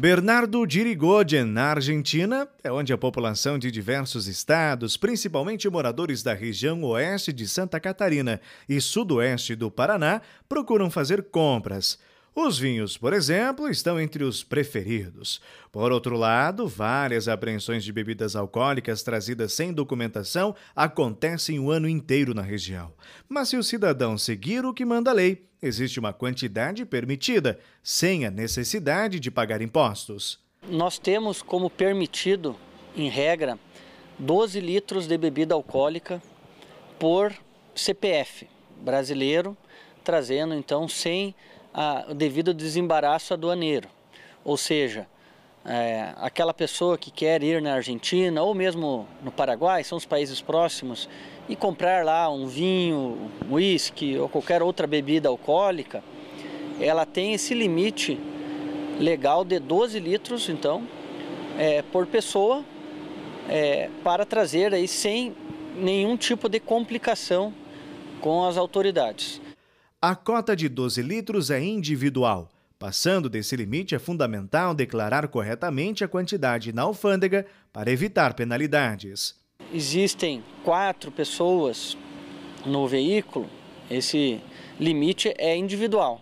Bernardo Dirigoyen, na Argentina, é onde a população de diversos estados, principalmente moradores da região oeste de Santa Catarina e sudoeste do Paraná, procuram fazer compras. Os vinhos, por exemplo, estão entre os preferidos. Por outro lado, várias apreensões de bebidas alcoólicas trazidas sem documentação acontecem o ano inteiro na região. Mas se o cidadão seguir o que manda a lei, existe uma quantidade permitida, sem a necessidade de pagar impostos. Nós temos como permitido, em regra, 12 litros de bebida alcoólica por CPF brasileiro, trazendo então 100 a, devido ao desembaraço aduaneiro. Ou seja, é, aquela pessoa que quer ir na Argentina ou mesmo no Paraguai, são os países próximos, e comprar lá um vinho, um uísque ou qualquer outra bebida alcoólica, ela tem esse limite legal de 12 litros, então, é, por pessoa, é, para trazer aí sem nenhum tipo de complicação com as autoridades. A cota de 12 litros é individual. Passando desse limite, é fundamental declarar corretamente a quantidade na alfândega para evitar penalidades. Existem quatro pessoas no veículo, esse limite é individual.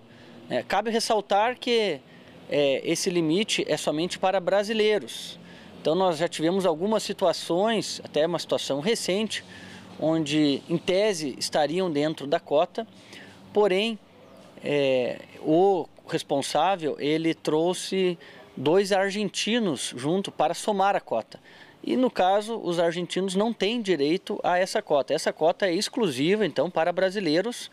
É, cabe ressaltar que é, esse limite é somente para brasileiros. Então, nós já tivemos algumas situações, até uma situação recente, onde em tese estariam dentro da cota, Porém, é, o responsável ele trouxe dois argentinos junto para somar a cota. E no caso, os argentinos não têm direito a essa cota. Essa cota é exclusiva então para brasileiros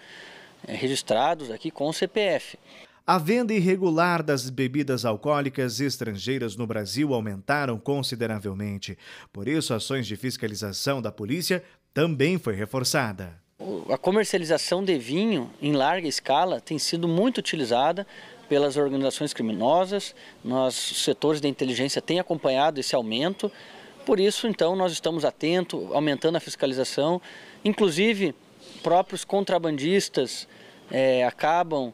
é, registrados aqui com o CPF. A venda irregular das bebidas alcoólicas estrangeiras no Brasil aumentaram consideravelmente. Por isso, ações de fiscalização da polícia também foi reforçada a comercialização de vinho em larga escala tem sido muito utilizada pelas organizações criminosas, nós, os setores da inteligência têm acompanhado esse aumento, por isso, então, nós estamos atentos, aumentando a fiscalização, inclusive próprios contrabandistas é, acabam,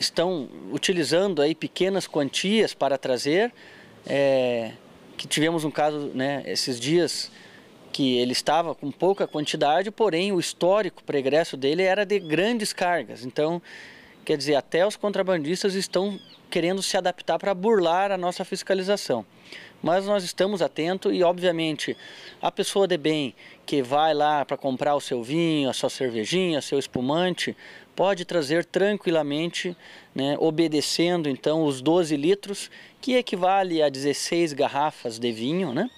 estão utilizando aí pequenas quantias para trazer, é, que tivemos um caso né, esses dias que ele estava com pouca quantidade, porém o histórico pregresso dele era de grandes cargas. Então, quer dizer, até os contrabandistas estão querendo se adaptar para burlar a nossa fiscalização. Mas nós estamos atentos e, obviamente, a pessoa de bem que vai lá para comprar o seu vinho, a sua cervejinha, seu espumante, pode trazer tranquilamente, né, obedecendo então os 12 litros, que equivale a 16 garrafas de vinho, né?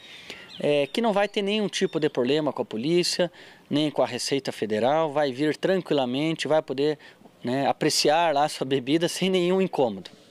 é, que não vai ter nenhum tipo de problema com a polícia, nem com a Receita Federal, vai vir tranquilamente, vai poder né, apreciar lá a sua bebida sem nenhum incômodo.